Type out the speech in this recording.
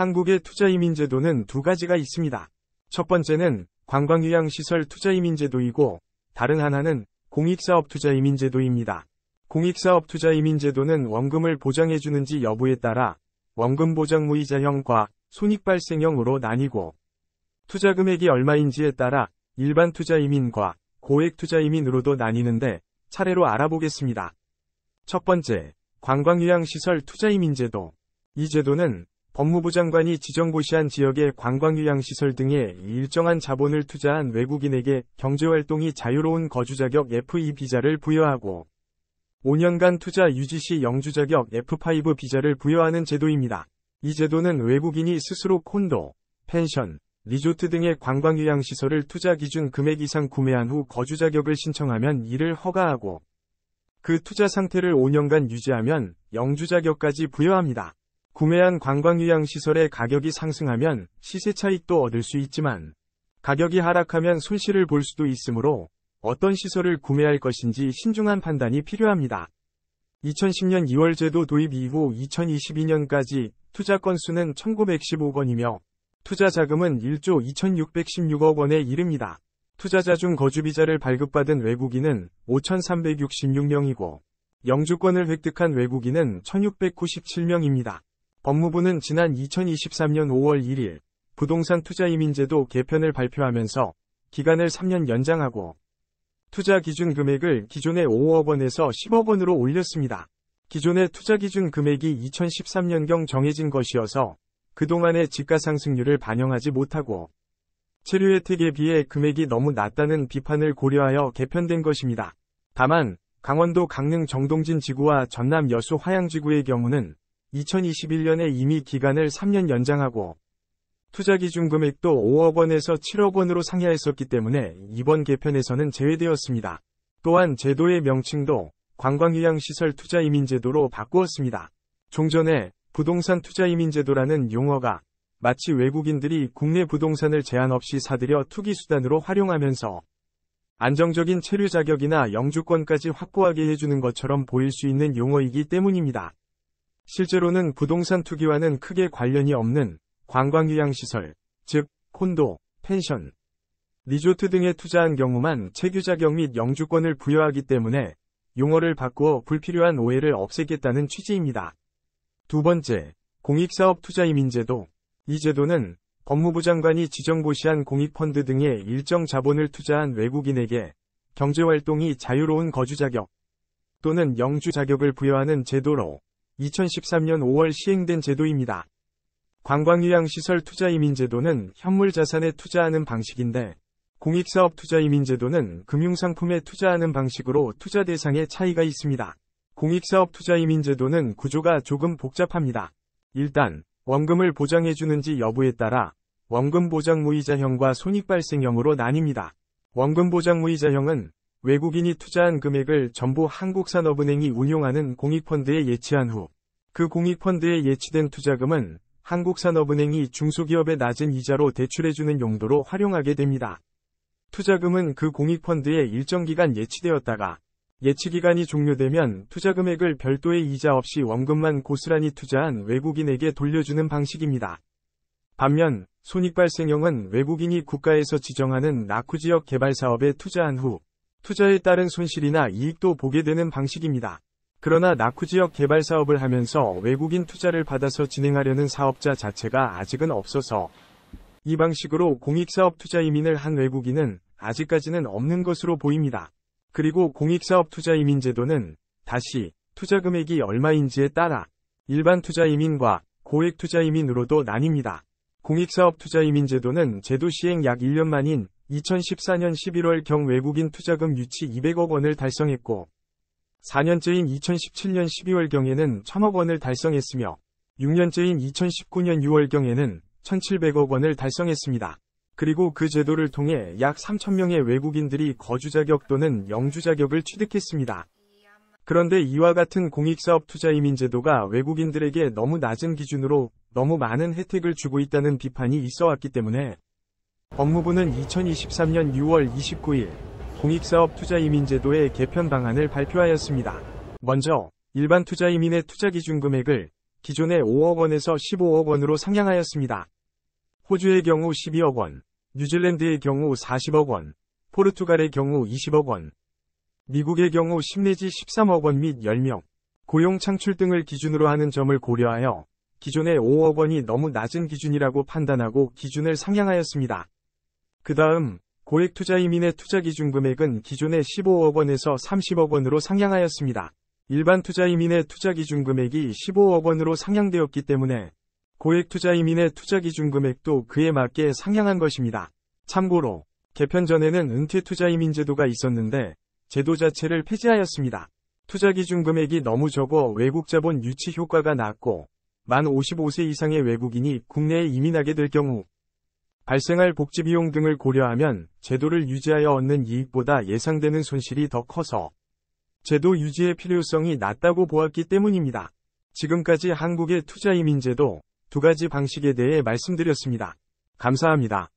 한국의 투자이민 제도는 두 가지가 있습니다. 첫 번째는 관광휴양시설 투자이민 제도이고 다른 하나는 공익사업 투자이민 제도입니다. 공익사업 투자이민 제도는 원금을 보장해주는지 여부에 따라 원금 보장 무이자형과 손익 발생형으로 나뉘고 투자 금액이 얼마인지에 따라 일반 투자이민과 고액 투자이민으로도 나뉘는데 차례로 알아보겠습니다. 첫 번째, 관광휴양시설 투자이민 제도. 이 제도는 법무부 장관이 지정고시한 지역의 관광휴양시설 등에 일정한 자본을 투자한 외국인에게 경제활동이 자유로운 거주자격 f e 비자를 부여하고 5년간 투자 유지 시 영주자격 F5 비자를 부여하는 제도입니다. 이 제도는 외국인이 스스로 콘도, 펜션, 리조트 등의 관광휴양시설을 투자 기준 금액 이상 구매한 후 거주 자격을 신청하면 이를 허가하고 그 투자 상태를 5년간 유지하면 영주 자격까지 부여합니다. 구매한 관광휴양시설의 가격이 상승하면 시세 차익도 얻을 수 있지만 가격이 하락하면 손실을 볼 수도 있으므로 어떤 시설을 구매할 것인지 신중한 판단이 필요합니다. 2010년 2월 제도 도입 이후 2022년까지 투자 건수는 1915건이며 투자 자금은 1조 2616억 원에 이릅니다. 투자자 중 거주비자를 발급받은 외국인은 5366명이고 영주권을 획득한 외국인은 1697명입니다. 법무부는 지난 2023년 5월 1일 부동산 투자이민제도 개편을 발표하면서 기간을 3년 연장하고 투자 기준 금액을 기존의 5억 원에서 10억 원으로 올렸습니다. 기존의 투자 기준 금액이 2013년경 정해진 것이어서 그동안의 집가 상승률을 반영하지 못하고 체류 혜택에 비해 금액이 너무 낮다는 비판을 고려하여 개편된 것입니다. 다만 강원도 강릉 정동진 지구와 전남 여수 화양 지구의 경우는 2021년에 이미 기간을 3년 연장하고 투자기준 금액도 5억 원에서 7억 원으로 상향했었기 때문에 이번 개편에서는 제외되었습니다. 또한 제도의 명칭도 관광휴양시설 투자이민제도로 바꾸었습니다. 종전에 부동산 투자이민제도라는 용어가 마치 외국인들이 국내 부동산을 제한 없이 사들여 투기수단으로 활용하면서 안정적인 체류 자격이나 영주권까지 확보하게 해주는 것처럼 보일 수 있는 용어이기 때문입니다. 실제로는 부동산 투기와는 크게 관련이 없는 관광휴양시설, 즉 콘도, 펜션, 리조트 등에 투자한 경우만 체규자격 및 영주권을 부여하기 때문에 용어를 바꾸어 불필요한 오해를 없애겠다는 취지입니다. 두 번째, 공익사업 투자이민제도. 이 제도는 법무부 장관이 지정고시한 공익펀드 등의 일정 자본을 투자한 외국인에게 경제활동이 자유로운 거주자격 또는 영주자격을 부여하는 제도로 2013년 5월 시행된 제도입니다. 관광휴양시설 투자이민제도는 현물자산에 투자하는 방식인데 공익사업 투자이민제도는 금융상품에 투자하는 방식으로 투자 대상에 차이가 있습니다. 공익사업 투자이민제도는 구조가 조금 복잡합니다. 일단 원금을 보장해주는지 여부에 따라 원금 보장 무이자형과 손익 발생형으로 나뉩니다. 원금 보장 무이자형은 외국인이 투자한 금액을 전부 한국산업은행이 운용하는 공익펀드에 예치한 후 그 공익펀드에 예치된 투자금은 한국산업은행이 중소기업의 낮은 이자로 대출해주는 용도로 활용하게 됩니다. 투자금은 그 공익펀드에 일정 기간 예치되었다가 예치기간이 종료되면 투자금액을 별도의 이자 없이 원금만 고스란히 투자한 외국인에게 돌려주는 방식입니다. 반면 손익발생형은 외국인이 국가에서 지정하는 낙후지역 개발사업에 투자한 후 투자에 따른 손실이나 이익도 보게 되는 방식입니다. 그러나 낙후 지역 개발 사업을 하면서 외국인 투자를 받아서 진행하려는 사업자 자체가 아직은 없어서 이 방식으로 공익사업 투자 이민을 한 외국인은 아직까지는 없는 것으로 보입니다. 그리고 공익사업 투자 이민 제도는 다시 투자 금액이 얼마인지에 따라 일반 투자 이민과 고액 투자 이민으로도 나뉩니다. 공익사업 투자 이민 제도는 제도 시행 약 1년 만인 2014년 11월 경 외국인 투자금 유치 200억 원을 달성했고 4년째인 2017년 12월 경에는 1000억 원을 달성했으며 6년째인 2019년 6월 경에는 1700억 원을 달성했습니다. 그리고 그 제도를 통해 약3 0 0 0명의 외국인들이 거주 자격 또는 영주 자격을 취득했습니다. 그런데 이와 같은 공익사업 투자 이민 제도가 외국인들에게 너무 낮은 기준으로 너무 많은 혜택을 주고 있다는 비판이 있어 왔기 때문에 법무부는 2023년 6월 29일 공익사업투자이민제도의 개편 방안을 발표하였습니다. 먼저 일반 투자이민의 투자기준 금액을 기존의 5억 원에서 15억 원으로 상향하였습니다. 호주의 경우 12억 원, 뉴질랜드의 경우 40억 원, 포르투갈의 경우 20억 원, 미국의 경우 10 내지 13억 원 및 10명, 고용 창출 등을 기준으로 하는 점을 고려하여 기존의 5억 원이 너무 낮은 기준이라고 판단하고 기준을 상향하였습니다. 그 다음 고액 투자이민의 투자 기준 금액은 기존의 15억 원에서 30억 원으로 상향하였습니다. 일반 투자이민의 투자 기준 금액이 15억 원으로 상향되었기 때문에 고액 투자이민의 투자 기준 금액도 그에 맞게 상향한 것입니다. 참고로 개편 전에는 은퇴 투자이민 제도가 있었는데 제도 자체를 폐지하였습니다. 투자 기준 금액이 너무 적어 외국 자본 유치 효과가 낮고 만 55세 이상의 외국인이 국내에 이민하게 될 경우 발생할 복지 비용 등을 고려하면 제도를 유지하여 얻는 이익보다 예상되는 손실이 더 커서 제도 유지의 필요성이 낮다고 보았기 때문입니다. 지금까지 한국의 투자이민제도 두 가지 방식에 대해 말씀드렸습니다. 감사합니다.